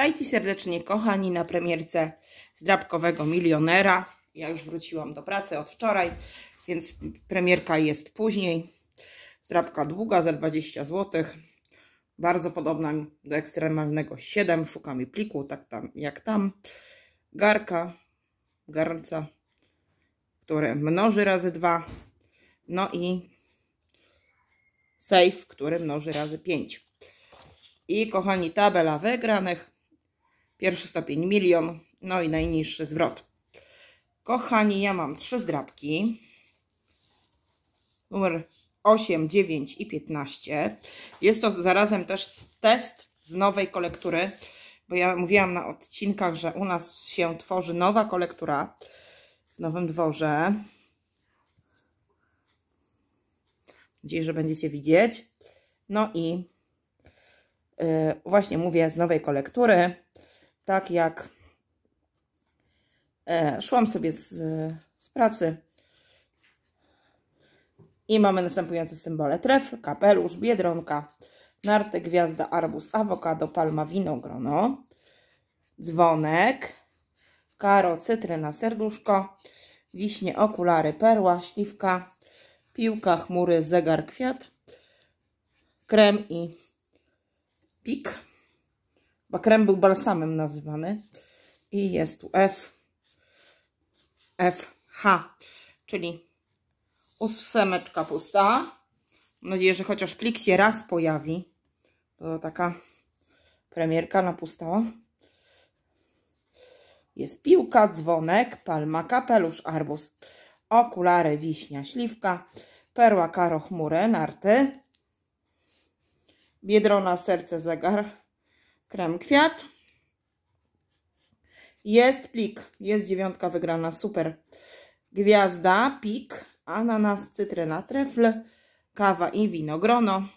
Witajcie serdecznie, kochani, na premierce zdrabkowego milionera. Ja już wróciłam do pracy od wczoraj, więc premierka jest później. Zdrabka długa za 20 zł. Bardzo podobna do ekstremalnego 7. Szukam pliku, tak tam jak tam. Garka, garnca, które mnoży razy 2. No i safe, który mnoży razy 5. I kochani, tabela wygranych. Pierwszy stopień milion, no i najniższy zwrot. Kochani, ja mam trzy zdrabki. Numer 8, 9 i 15. Jest to zarazem też test z nowej kolektury, bo ja mówiłam na odcinkach, że u nas się tworzy nowa kolektura w Nowym Dworze. Nadzieję, że będziecie widzieć. No i yy, właśnie mówię z nowej kolektury tak jak e, szłam sobie z, z pracy i mamy następujące symbole. Trefl, kapelusz, biedronka, narty, gwiazda, arbus, awokado, palma, winogrono, dzwonek, karo, cytryna, serduszko, wiśnie, okulary, perła, śliwka, piłka, chmury, zegar, kwiat, krem i pik. Bo krem był balsamem nazywany. I jest tu F. H, Czyli ósemeczka pusta. Mam nadzieję, że chociaż plik się raz pojawi. To taka premierka na napustała. Jest piłka, dzwonek, palma, kapelusz, arbus, okulary, wiśnia, śliwka, perła, karo, chmury, narty, biedrona, serce, zegar, krem kwiat. Jest plik, jest dziewiątka wygrana, super. Gwiazda, pik, ananas, cytryna, trefl, kawa i winogrono.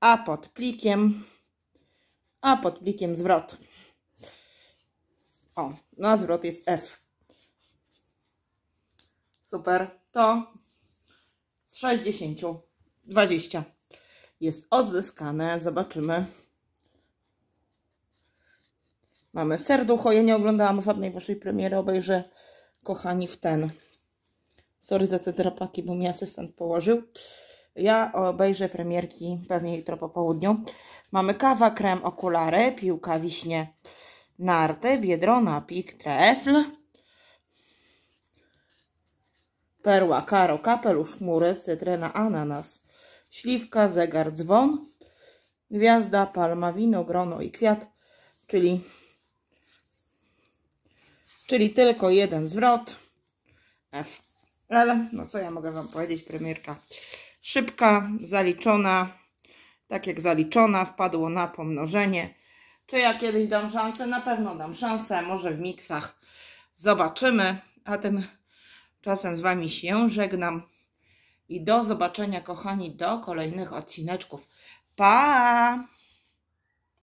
A pod plikiem, a pod plikiem zwrot. O, na zwrot jest F. Super, to z 60, 20 jest odzyskane. Zobaczymy. Mamy serducho. Ja nie oglądałam żadnej waszej premiery. Obejrzę, kochani, w ten. Sorry za te drapaki, bo mi asystent położył. Ja obejrzę premierki pewnie jutro po południu. Mamy kawa, krem, okulary, piłka, wiśnie, narty, biedrona, pik, trefl, perła, karo, kapelusz, chmury, cytryna, ananas, śliwka, zegar, dzwon, gwiazda, palma, wino, grono i kwiat, czyli Czyli tylko jeden zwrot. Ech. Ale no co ja mogę Wam powiedzieć, premierka. Szybka, zaliczona. Tak jak zaliczona, wpadło na pomnożenie. Czy ja kiedyś dam szansę? Na pewno dam szansę, może w miksach. Zobaczymy. A tymczasem z Wami się żegnam. I do zobaczenia, kochani, do kolejnych odcineczków. Pa!